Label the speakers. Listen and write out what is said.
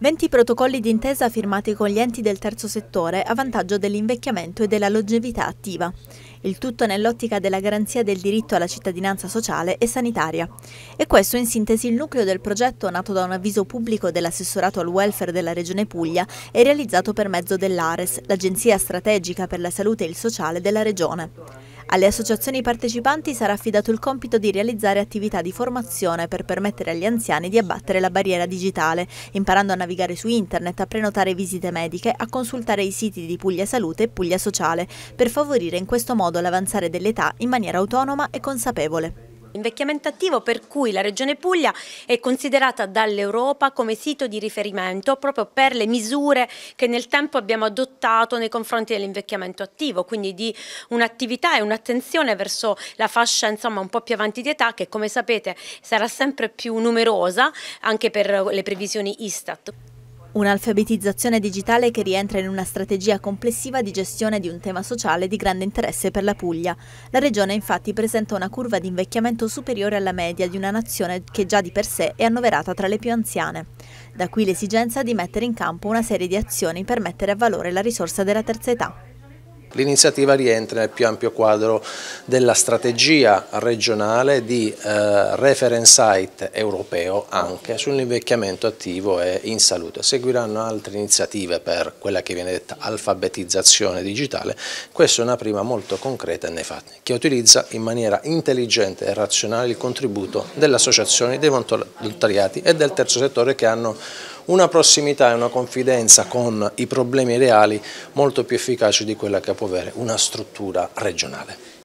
Speaker 1: 20 protocolli d'intesa firmati con gli enti del terzo settore a vantaggio dell'invecchiamento e della longevità attiva. Il tutto nell'ottica della garanzia del diritto alla cittadinanza sociale e sanitaria. E questo in sintesi il nucleo del progetto nato da un avviso pubblico dell'assessorato al welfare della Regione Puglia e realizzato per mezzo dell'ARES, l'Agenzia Strategica per la Salute e il Sociale della Regione. Alle associazioni partecipanti sarà affidato il compito di realizzare attività di formazione per permettere agli anziani di abbattere la barriera digitale, imparando a navigare su internet, a prenotare visite mediche, a consultare i siti di Puglia Salute e Puglia Sociale, per favorire in questo modo l'avanzare dell'età in maniera autonoma e consapevole
Speaker 2: invecchiamento attivo per cui la Regione Puglia è considerata dall'Europa come sito di riferimento proprio per le misure che nel tempo abbiamo adottato nei confronti dell'invecchiamento attivo, quindi di un'attività e un'attenzione verso la fascia insomma un po' più avanti di età che come sapete sarà sempre più numerosa anche per le previsioni Istat.
Speaker 1: Un'alfabetizzazione digitale che rientra in una strategia complessiva di gestione di un tema sociale di grande interesse per la Puglia. La regione infatti presenta una curva di invecchiamento superiore alla media di una nazione che già di per sé è annoverata tra le più anziane. Da qui l'esigenza di mettere in campo una serie di azioni per mettere a valore la risorsa della terza età.
Speaker 3: L'iniziativa rientra nel più ampio quadro della strategia regionale di eh, reference site europeo anche sull'invecchiamento attivo e in salute. Seguiranno altre iniziative per quella che viene detta alfabetizzazione digitale, questa è una prima molto concreta nei fatti, che utilizza in maniera intelligente e razionale il contributo delle associazioni, dei volontariati e del terzo settore che hanno una prossimità e una confidenza con i problemi reali molto più efficaci di quella che può avere una struttura regionale.